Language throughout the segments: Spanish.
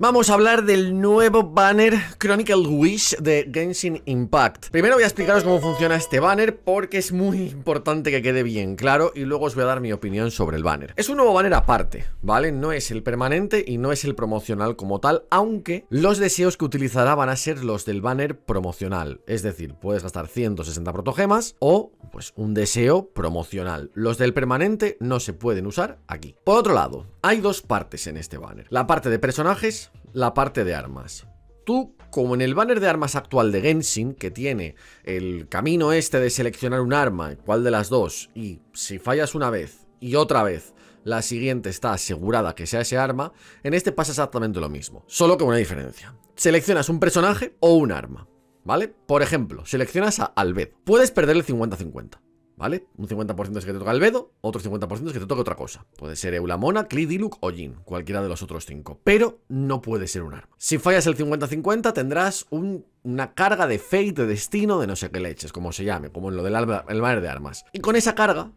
Vamos a hablar del nuevo banner Chronicle Wish de Genshin Impact Primero voy a explicaros cómo funciona este banner porque es muy importante que quede bien claro Y luego os voy a dar mi opinión sobre el banner Es un nuevo banner aparte, ¿vale? No es el permanente y no es el promocional como tal Aunque los deseos que utilizará van a ser los del banner promocional Es decir, puedes gastar 160 protogemas o pues, un deseo promocional. Los del permanente no se pueden usar aquí. Por otro lado, hay dos partes en este banner. La parte de personajes, la parte de armas. Tú, como en el banner de armas actual de Genshin, que tiene el camino este de seleccionar un arma, cuál de las dos, y si fallas una vez y otra vez, la siguiente está asegurada que sea ese arma, en este pasa exactamente lo mismo, solo que una diferencia. Seleccionas un personaje o un arma. ¿vale? Por ejemplo, seleccionas a Albedo. Puedes perder el 50-50. ¿vale? Un 50% es que te toca Albedo... otro 50% es que te toca otra cosa. Puede ser Eulamona, Clidiluc o Jin, cualquiera de los otros cinco. Pero no puede ser un arma. Si fallas el 50-50 tendrás un, una carga de fate, de destino, de no sé qué leches, como se llame, como en lo del alba, el mar de armas. Y con esa carga...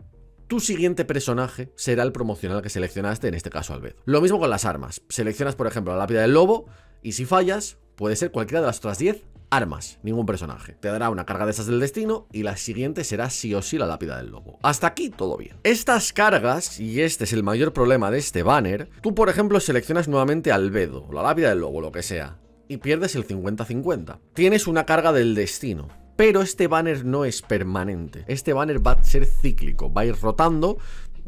Tu siguiente personaje será el promocional que seleccionaste, en este caso Albedo. Lo mismo con las armas. Seleccionas, por ejemplo, la lápida del lobo y si fallas, puede ser cualquiera de las otras 10 armas, ningún personaje. Te dará una carga de esas del destino y la siguiente será sí o sí la lápida del lobo. Hasta aquí todo bien. Estas cargas, y este es el mayor problema de este banner, tú por ejemplo seleccionas nuevamente Albedo, la lápida del lobo, lo que sea, y pierdes el 50-50. Tienes una carga del destino, pero este banner no es permanente. Este banner va a ser cíclico, va a ir rotando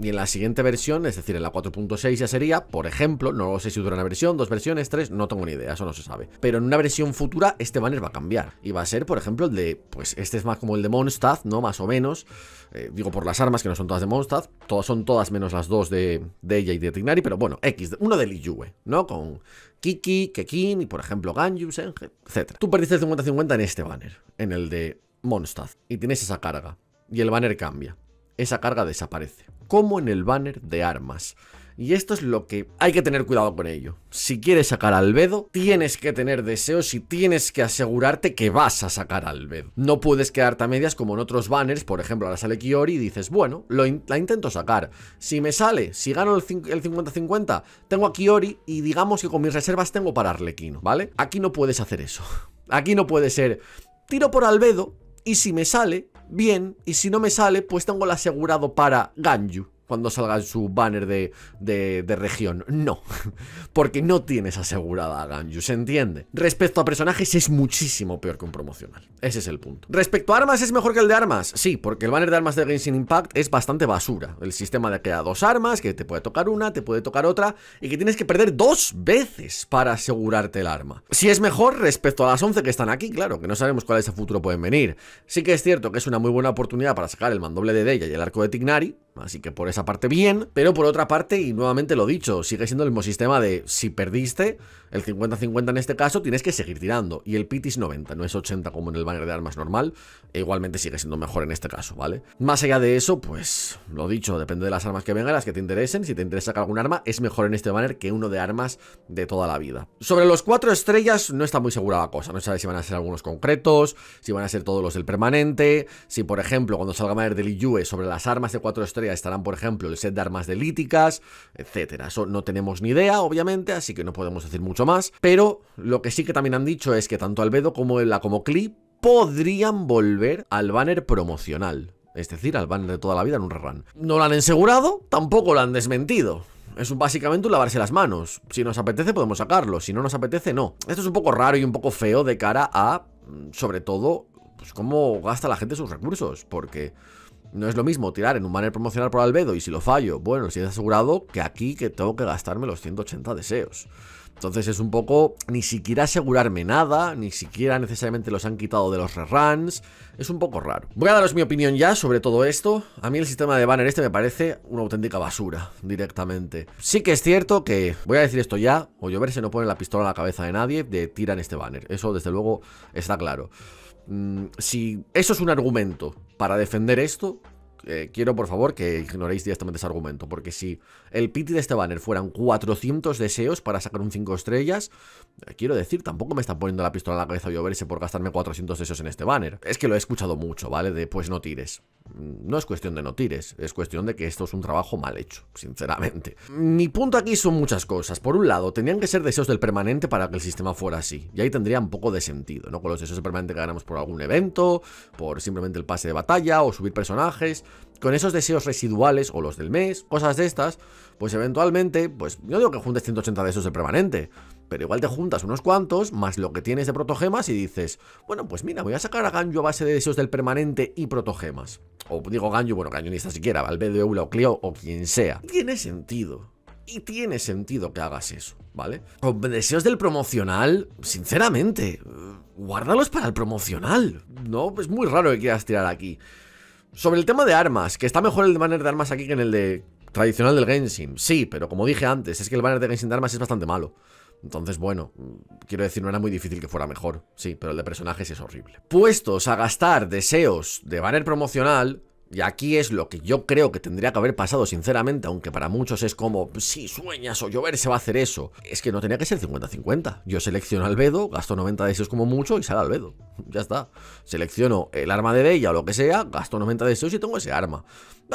y en la siguiente versión, es decir, en la 4.6 ya sería, por ejemplo, no sé si dura una versión, dos versiones, tres, no tengo ni idea, eso no se sabe. Pero en una versión futura este banner va a cambiar. Y va a ser, por ejemplo, el de, pues este es más como el de Monstad, ¿no? Más o menos. Eh, digo por las armas, que no son todas de Mondstadt, todas, son todas menos las dos de, ella y de Tignari, pero bueno, X, uno de Liyue, ¿no? Con Kiki, Kekin y por ejemplo Ganjusen, etc. Tú perdiste el 50-50 en este banner, en el de Monstad. y tienes esa carga. Y el banner cambia esa carga desaparece, como en el banner de armas. Y esto es lo que hay que tener cuidado con ello. Si quieres sacar albedo, tienes que tener deseos y tienes que asegurarte que vas a sacar albedo, No puedes quedarte a medias como en otros banners, por ejemplo, ahora sale Kiori y dices, bueno, lo la intento sacar. Si me sale, si gano el 50-50, tengo a Kiori y digamos que con mis reservas tengo para Arlequino, ¿vale? Aquí no puedes hacer eso. Aquí no puede ser, tiro por Albedo y si me sale, bien y si no me sale, pues tengo el asegurado para Ganju cuando salga su banner de, de, región. No, porque no tienes asegurada a Ganyu, ¿se entiende? Respecto a personajes es muchísimo peor que un promocional. Ese es el punto. Respecto a armas, ¿es mejor que el de armas? Sí, porque el banner de armas de Genshin Impact es bastante basura. El sistema de que hay dos armas, que te puede tocar una, te puede tocar otra, y que tienes que perder dos veces para asegurarte el arma. Si es mejor respecto a las 11 que están aquí, claro, que no sabemos cuáles a futuro pueden venir. Sí que es cierto que es una muy buena oportunidad para sacar el mandoble de Deya y el arco de Tignari, Así que por esa parte bien, pero por otra parte, y nuevamente lo dicho, sigue siendo el mismo sistema de si perdiste, el 50-50 en este caso, tienes que seguir tirando. Y el pit es 90, no es 80 como en el banner de armas normal, e igualmente sigue siendo mejor en este caso, ¿vale? Más allá de eso, pues lo dicho, depende de las armas que vengan, las que te interesen, si te interesa sacar algún arma, es mejor en este banner que uno de armas de toda la vida. Sobre los cuatro estrellas no está muy segura la cosa, no sabes si van a ser algunos concretos, si van a ser todos los del permanente, si por ejemplo cuando salga banner del IUE sobre las armas de cuatro estrellas, estarán, por ejemplo, el set de armas de líticas, etcétera. Eso no tenemos ni idea, obviamente, así que no podemos decir mucho más. Pero lo que sí que también han dicho es que tanto Albedo como la como podrían volver al banner promocional. Es decir, al banner de toda la vida en un rerun. No lo han asegurado, tampoco lo han desmentido. Es básicamente un lavarse las manos. Si nos apetece podemos sacarlo, si no nos apetece no. Esto es un poco raro y un poco feo de cara a, mm, sobre todo, pues cómo gasta la gente sus recursos. Porque no es lo mismo tirar en un banner promocional por Albedo y si lo fallo, bueno, si es asegurado que aquí que tengo que gastarme los 180 deseos. Entonces es un poco ni siquiera asegurarme nada, ni siquiera necesariamente los han quitado de los reruns, es un poco raro. Voy a daros mi opinión ya sobre todo esto. A mí el sistema de banner este me parece una auténtica basura, directamente. Sí que es cierto que, voy a decir esto ya, o ver si no pone la pistola en la cabeza de nadie de tiran este banner. Eso desde luego está claro. Mm, si eso es un argumento para defender esto, eh, quiero por favor que ignoréis directamente ese argumento, porque si el pity de este banner fueran 400 deseos para sacar un 5 estrellas, eh, quiero decir, tampoco me están poniendo la pistola en la cabeza lloverse por gastarme 400 deseos en este banner. Es que lo he escuchado mucho, ¿vale? De pues no tires. Mm, no es cuestión de no tires, es cuestión de que esto es un trabajo mal hecho, sinceramente. Mi punto aquí son muchas cosas. Por un lado, tenían que ser deseos del permanente para que el sistema fuera así, y ahí tendría un poco de sentido, ¿no? Con los deseos del permanente que ganamos por algún evento, por simplemente el pase de batalla o subir personajes, con esos deseos residuales o los del mes, cosas de estas, pues eventualmente, pues no digo que juntes 180 de esos de permanente, pero igual te juntas unos cuantos más lo que tienes de protogemas y dices, bueno, pues mira, voy a sacar a Ganyu a base de deseos del permanente y protogemas. O digo Ganyu, bueno, Ganyu ni está siquiera, Valverde, Eula o Cleo o quien sea. Tiene sentido. Y tiene sentido que hagas eso, ¿vale? Con deseos del promocional, sinceramente, guárdalos para el promocional. No, es muy raro que quieras tirar aquí. Sobre el tema de armas, que está mejor el banner de armas aquí que en el de tradicional del Genshin. Sí, pero como dije antes, es que el banner de Genshin de armas es bastante malo. Entonces, bueno, quiero decir, no era muy difícil que fuera mejor. Sí, pero el de personajes es horrible. Puestos a gastar deseos de banner promocional, y aquí es lo que yo creo que tendría que haber pasado, sinceramente, aunque para muchos es como, si sueñas o llover se va a hacer eso. Es que no tenía que ser 50-50. Yo selecciono Albedo, gasto 90 deseos como mucho y sale Albedo. Ya está. Selecciono el arma de Bella o lo que sea, gasto 90 deseos y tengo ese arma.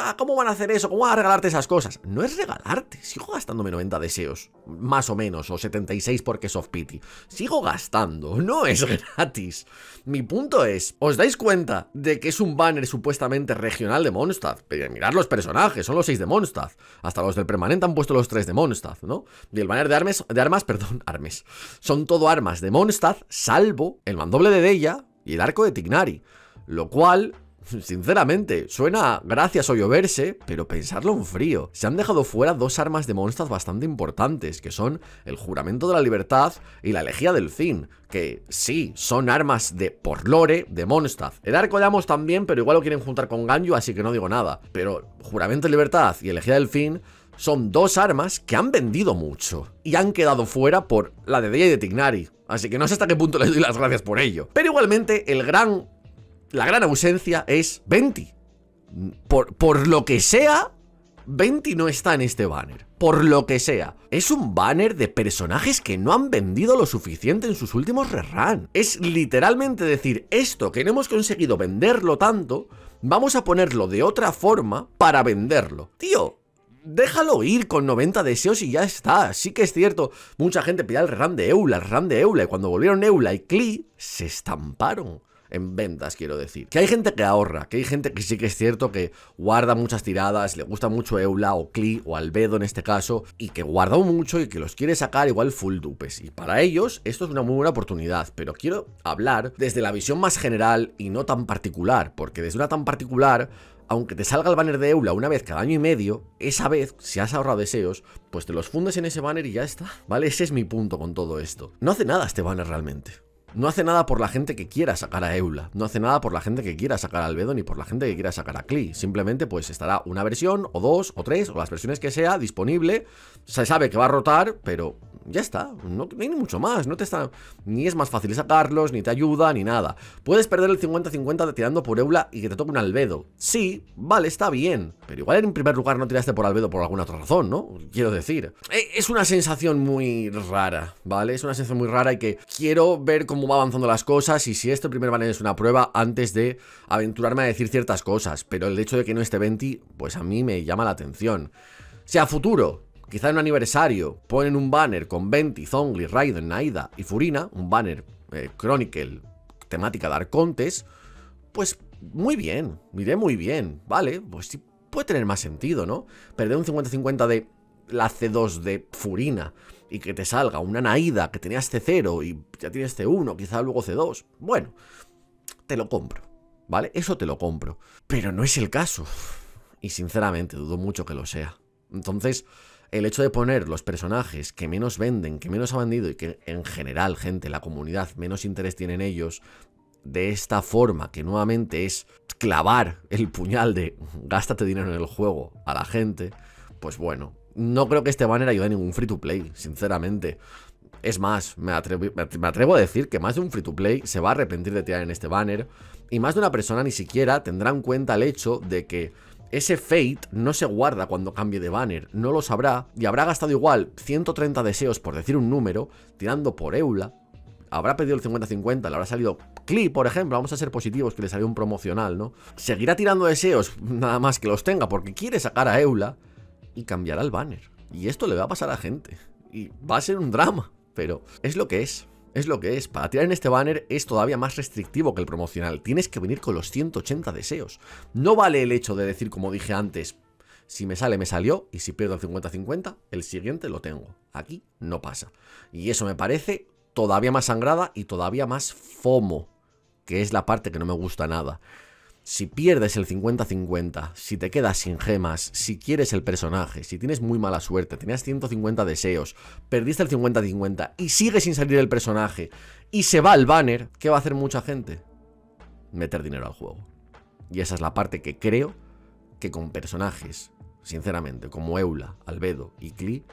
Ah, ¿cómo van a hacer eso? ¿Cómo van a regalarte esas cosas? No es regalarte, sigo gastándome 90 deseos, más o menos, o 76 porque es of pity. Sigo gastando, no es gratis. Mi punto es, ¿os dais cuenta de que es un banner supuestamente regional de Mondstadt? Mirad los personajes, son los 6 de Mondstadt. Hasta los del permanente han puesto los 3 de Mondstadt, ¿no? Y el banner de, armes, de armas, perdón, armas Son todo armas de Mondstadt, salvo el mandoble de Deya y el arco de Tignari. Lo cual Sinceramente, suena gracias o lloverse, pero pensarlo en frío. Se han dejado fuera dos armas de monsters bastante importantes, que son el juramento de la libertad y la elegía del fin, que sí, son armas de por lore de Mondstadt. El arco de Amos también, pero igual lo quieren juntar con Ganjo así que no digo nada. Pero juramento de libertad y elegía del fin son dos armas que han vendido mucho y han quedado fuera por la de Deya y de Tignari. Así que no sé hasta qué punto les doy las gracias por ello. Pero igualmente, el gran la gran ausencia es Venti. Por, por lo que sea, Venti no está en este banner. Por lo que sea. Es un banner de personajes que no han vendido lo suficiente en sus últimos rerun. Es literalmente decir, esto que no hemos conseguido venderlo tanto, vamos a ponerlo de otra forma para venderlo. Tío, déjalo ir con 90 deseos y ya está. Sí que es cierto, mucha gente pidió el rerun de Eula, el rerun de Eula, y cuando volvieron Eula y Klee, se estamparon en ventas, quiero decir. Que hay gente que ahorra, que hay gente que sí que es cierto que guarda muchas tiradas, le gusta mucho Eula o Cli o Albedo en este caso, y que guarda mucho y que los quiere sacar igual full dupes. Y para ellos esto es una muy buena oportunidad, pero quiero hablar desde la visión más general y no tan particular, porque desde una tan particular aunque te salga el banner de Eula una vez cada año y medio, esa vez, si has ahorrado deseos, pues te los fundes en ese banner y ya está, ¿vale? Ese es mi punto con todo esto. No hace nada este banner realmente. No hace nada por la gente que quiera sacar a Eula, no hace nada por la gente que quiera sacar a Albedo ni por la gente que quiera sacar a Klee. Simplemente pues estará una versión o dos o tres o las versiones que sea disponible. Se sabe que va a rotar, pero ya está, no, hay hay mucho más, no te está, ni es más fácil sacarlos, ni te ayuda, ni nada. Puedes perder el 50-50 tirando por Eula y que te toque un albedo. Sí, vale, está bien, pero igual en primer lugar no tiraste por albedo por alguna otra razón, ¿no? Quiero decir, eh, es una sensación muy rara, ¿vale? Es una sensación muy rara y que quiero ver cómo va avanzando las cosas y si este primer banner es una prueba antes de aventurarme a decir ciertas cosas, pero el hecho de que no esté venti, pues a mí me llama la atención. Sea sea, futuro Quizá en un aniversario ponen un banner con Venti, Zongli, Raiden, Naida y Furina, un banner eh, Chronicle, temática de Arcontes. pues muy bien, miré muy bien, vale, pues sí, puede tener más sentido, ¿no? Perder un 50-50 de la C2 de Furina y que te salga una Naida que tenías C0 y ya tienes C1, quizá luego C2, bueno, te lo compro, ¿vale? Eso te lo compro, pero no es el caso. Y sinceramente dudo mucho que lo sea. Entonces, el hecho de poner los personajes que menos venden, que menos ha vendido y que en general, gente, la comunidad menos interés tiene en ellos, de esta forma, que nuevamente es clavar el puñal de gástate dinero en el juego a la gente, pues bueno, no creo que este banner ayude a ningún free to play, sinceramente. Es más, me atrevo, me atrevo, a decir que más de un free to play se va a arrepentir de tirar en este banner y más de una persona ni siquiera tendrá en cuenta el hecho de que ese fate no se guarda cuando cambie de banner, no lo sabrá y habrá gastado igual 130 deseos por decir un número, tirando por Eula, habrá pedido el 50-50, le habrá salido Clee, por ejemplo, vamos a ser positivos, que le salió un promocional, ¿no? Seguirá tirando deseos, nada más que los tenga, porque quiere sacar a Eula y cambiará el banner. Y esto le va a pasar a gente. Y va a ser un drama, pero es lo que es. Es lo que es, para tirar en este banner es todavía más restrictivo que el promocional, tienes que venir con los 180 deseos. No vale el hecho de decir, como dije antes, si me sale, me salió, y si pierdo el 50-50, el siguiente lo tengo. Aquí no pasa. Y eso me parece todavía más sangrada y todavía más FOMO, que es la parte que no me gusta nada. Si pierdes el 50-50, si te quedas sin gemas, si quieres el personaje, si tienes muy mala suerte, tenías 150 deseos, perdiste el 50-50 y sigue sin salir el personaje y se va el banner, ¿qué va a hacer mucha gente? Meter dinero al juego. Y esa es la parte que creo que con personajes, sinceramente, como Eula, Albedo y Klee,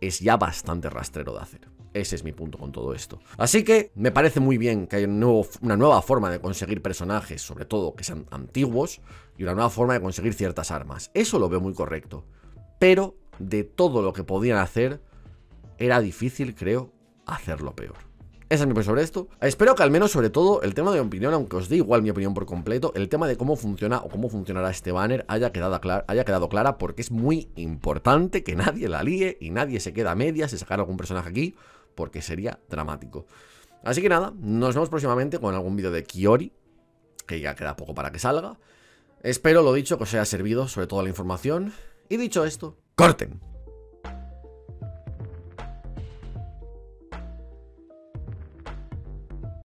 es ya bastante rastrero de hacer. Ese es mi punto con todo esto. Así que me parece muy bien que hay una nueva forma de conseguir personajes, sobre todo que sean antiguos, y una nueva forma de conseguir ciertas armas. Eso lo veo muy correcto. Pero de todo lo que podían hacer, era difícil, creo, hacerlo peor. Esa es mi opinión sobre esto. Espero que al menos, sobre todo, el tema de mi opinión, aunque os dé igual mi opinión por completo, el tema de cómo funciona o cómo funcionará este banner haya quedado, clara, haya quedado clara porque es muy importante que nadie la líe y nadie se queda a medias de sacar algún personaje aquí porque sería dramático. Así que nada, nos vemos próximamente con algún vídeo de Kiori, que ya queda poco para que salga. Espero, lo dicho, que os haya servido sobre todo la información. Y dicho esto, ¡corten!